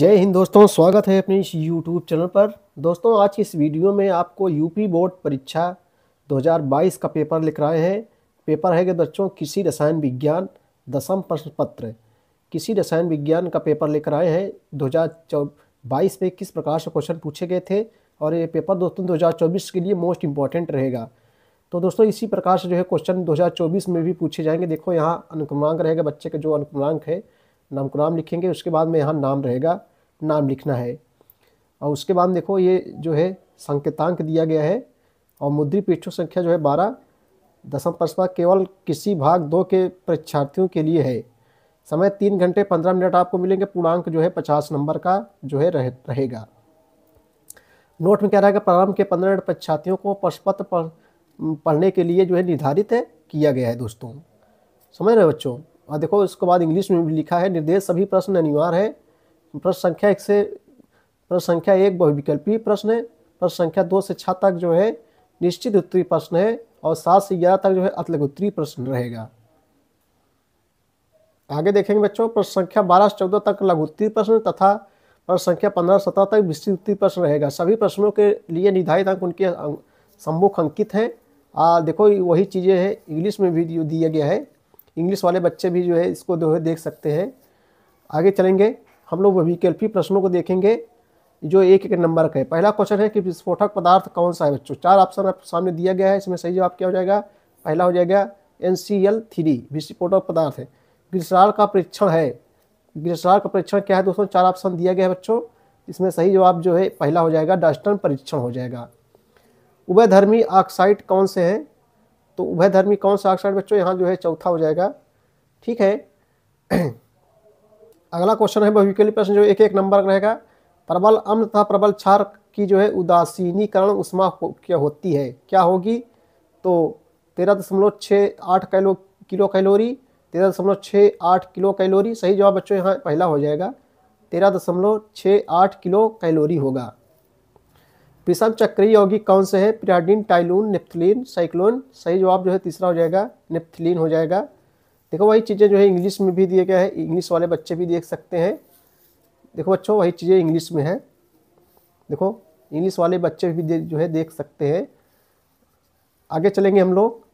जय हिंद दोस्तों स्वागत है अपने इस यूट्यूब चैनल पर दोस्तों आज की इस वीडियो में आपको यूपी बोर्ड परीक्षा 2022 का पेपर लिख रहे हैं पेपर है कि बच्चों किसी रसायन विज्ञान दसम प्रश्न पत्र किसी रसायन विज्ञान का पेपर लिख रहे हैं 2022 में किस प्रकार से क्वेश्चन पूछे गए थे और ये पेपर दोस्तों दो के लिए मोस्ट इम्पॉर्टेंट रहेगा तो दोस्तों इसी प्रकार से जो है क्वेश्चन दो में भी पूछे जाएंगे देखो यहाँ अनुक्रमांक रहेगा बच्चे का जो अनुक्रमांक है नाम को नाम लिखेंगे उसके बाद में यहाँ नाम रहेगा नाम लिखना है और उसके बाद देखो ये जो है संकेतांक दिया गया है और मुद्री पृष्ठों संख्या जो है बारह दसम प्रस्ताव केवल किसी भाग दो के परीक्षार्थियों के लिए है समय तीन घंटे पंद्रह मिनट आपको मिलेंगे पूर्णांक जो है पचास नंबर का जो है रह, रहेगा नोट में कह रहा है कि प्रारंभ के पंद्रह मिनट परीक्षार्थियों को प्रश्नपत्र पढ़ने के लिए जो है निर्धारित है किया गया है दोस्तों समझ रहे बच्चों और हाँ, देखो इसके बाद इंग्लिश में भी लिखा है निर्देश सभी प्रश्न अनिवार्य है प्रश्न संख्या एक से प्रश्न संख्या एक बहुविकल्पी प्रश्न है प्रश्न संख्या दो से छः तक जो है निश्चित उत्तरी प्रश्न है और सात से ग्यारह तक जो है अतलग उत्तरी प्रश्न रहेगा आगे देखेंगे बच्चों प्रश्न संख्या बारह से चौदह तक लघुत्तरी प्रश्न तथा प्रश्न संख्या पंद्रह सत्रह तक विस्तृत उत्तरी प्रश्न रहेगा सभी प्रश्नों के लिए निर्धारित अंक उनके सम्मुख अंकित हैं देखो वही चीज़ें हैं इंग्लिश में भी दिया गया है इंग्लिश वाले बच्चे भी जो है इसको जो है देख सकते हैं आगे चलेंगे हम लोग विकल्पी प्रश्नों को देखेंगे जो एक एक नंबर का है पहला क्वेश्चन है कि विस्फोटक पदार्थ कौन सा है बच्चों चार ऑप्शन आपके सामने दिया गया है इसमें सही जवाब क्या हो जाएगा पहला हो जाएगा एन सी एल थ्री विस्फोटक पदार्थ है ग्रिसराल का परीक्षण है ग्रिसराल का परीक्षण क्या है दोस्तों चार ऑप्शन दिया गया है बच्चों इसमें सही जवाब जो है पहला हो जाएगा डस्टन परीक्षण हो जाएगा उभयधर्मी ऑक्साइड कौन से हैं तो उभयधर्मी कौन सा अक्षर बच्चों यहाँ जो है चौथा हो जाएगा ठीक है अगला क्वेश्चन है बहुविकली प्रश्न जो एक एक नंबर रहेगा प्रबल अम्ल तथा प्रबल क्षार की जो है उदासीनीकरण उष्मा क्या होती है क्या होगी तो तेरह दशमलव छः आठ कैलो किलो कैलोरी तेरह दशमलव छः आठ किलो कैलोरी सही जवाब बच्चों यहाँ पहला हो जाएगा तेरह दशमलव छः आठ किलो कैलोरी होगा विषम चक्रीय यौगिक कौन से हैं पिराडिन टाइलून नेपथलिन साइक्लोन सही जवाब जो है तीसरा हो जाएगा नेप्थलीन हो जाएगा देखो वही चीज़ें जो है इंग्लिश में भी दिए गए हैं इंग्लिश वाले बच्चे भी देख सकते हैं देखो बच्चों वही चीज़ें इंग्लिश में है देखो इंग्लिश वाले बच्चे भी जो है देख सकते हैं आगे चलेंगे हम लोग